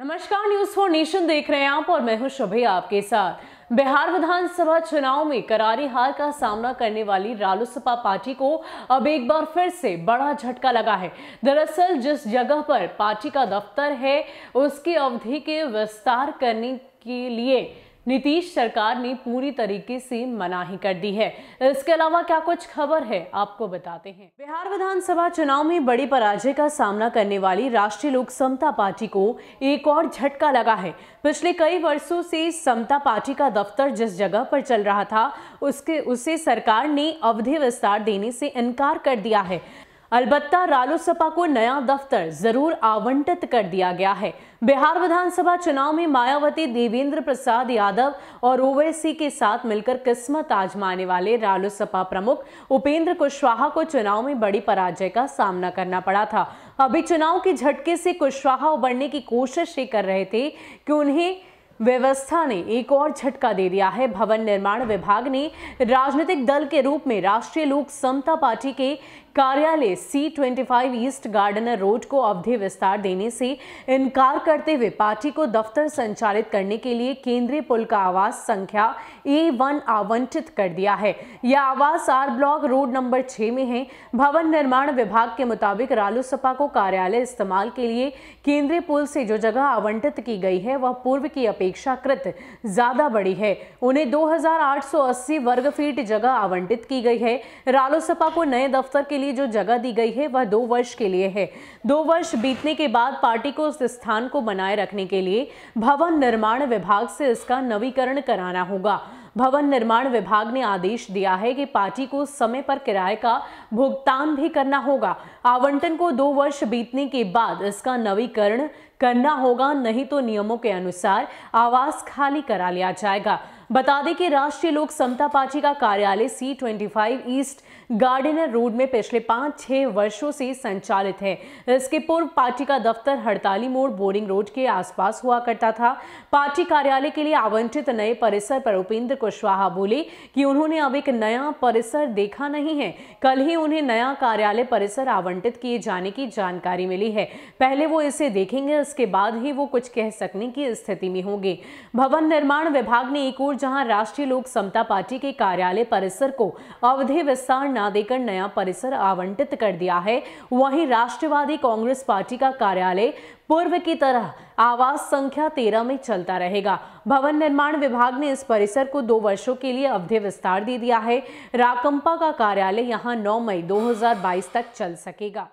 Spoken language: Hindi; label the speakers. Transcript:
Speaker 1: नमस्कार न्यूज फॉर नेशन देख रहे हैं आप और मैं हूं शुभे आपके साथ बिहार विधानसभा चुनाव में करारी हार का सामना करने वाली रालोसपा पार्टी को अब एक बार फिर से बड़ा झटका लगा है दरअसल जिस जगह पर पार्टी का दफ्तर है उसकी अवधि के विस्तार करने के लिए नीतीश सरकार ने पूरी तरीके से मनाही कर दी है इसके अलावा क्या कुछ खबर है आपको बताते हैं बिहार विधानसभा चुनाव में बड़ी पराजय का सामना करने वाली राष्ट्रीय लोक समता पार्टी को एक और झटका लगा है पिछले कई वर्षों से समता पार्टी का दफ्तर जिस जगह पर चल रहा था उसके उसे सरकार ने अवधि विस्तार देने से इनकार कर दिया है अलबत्ता रालोसपा को नया दफ्तर जरूर आवंटित कर दिया गया है बिहार विधानसभा चुनाव में मायावती देवेंद्र प्रसाद यादव और ओवैसी के साथ मिलकर किस्मत आजमाने वाले रालोसपा प्रमुख उपेंद्र कुशवाहा को चुनाव में बड़ी पराजय का सामना करना पड़ा था अभी चुनाव के झटके से कुशवाहा उबरने की कोशिश ही कर रहे थे कि उन्हें व्यवस्था ने एक और झटका दे दिया है भवन निर्माण विभाग ने राजनीतिक दल के रूप में राष्ट्रीय लोक समता पार्टी के कार्यालय C twenty five east Gardiner road को अवधि विस्तार देने से इनकार करते हुए पार्टी को दफ्तर संचालित करने के लिए केंद्रीय पुल का आवास संख्या ए वन आवंटित कर दिया है यह आवास आर ब्लॉक रोड नंबर छः में है भवन निर्माण विभाग के मुताबिक रालोसपा को कार्यालय इस्तेमाल के लिए केंद्रीय पुल से जो जगह आवंटित की गई है वह पूर्व की अपेक्षा अपेक्षाकृत ज़्यादा बड़ी है उन्हें 2,880 वर्ग फीट जगह आवंटित की गई है रालोसपा को नए दफ्तर के लिए जो जगह दी गई है वह दो वर्ष के लिए है दो वर्ष बीतने के बाद पार्टी को उस स्थान को बनाए रखने के लिए भवन निर्माण विभाग से इसका नवीकरण कराना होगा भवन निर्माण विभाग ने आदेश दिया है कि पार्टी को समय पर किराए का भुगतान भी करना होगा आवंटन को दो वर्ष बीतने के बाद इसका नवीकरण करना होगा नहीं तो नियमों के अनुसार आवास खाली करा लिया जाएगा बता दें कि राष्ट्रीय लोक समता पार्टी का कार्यालय C twenty five east Gardiner road में पिछले पाँच छः वर्षों से संचालित है इसके पूर्व पार्टी का दफ्तर हड़ताली मोड़ बोरिंग रोड के आसपास हुआ करता था पार्टी कार्यालय के लिए आवंटित नए परिसर पर उपेंद्र कुशवाहा बोले कि उन्होंने अब एक नया परिसर देखा नहीं है कल ही उन्हें नया कार्यालय परिसर आवंटित किए जाने की जानकारी मिली है पहले वो इसे देखेंगे इसके बाद ही वो कुछ कह सकने की स्थिति में होंगे भवन निर्माण विभाग ने एक और जहां राष्ट्रीय लोक समता पार्टी के कार्यालय परिसर को अवधि विस्तार न देकर नया परिसर आवंटित कर दिया है वहीं राष्ट्रवादी कांग्रेस पार्टी का कार्यालय पूर्व की तरह आवास संख्या तेरह में चलता रहेगा भवन निर्माण विभाग ने इस परिसर को दो वर्षों के लिए अवधि विस्तार दे दिया है राकंपा का कार्यालय यहां 9 मई 2022 तक चल सकेगा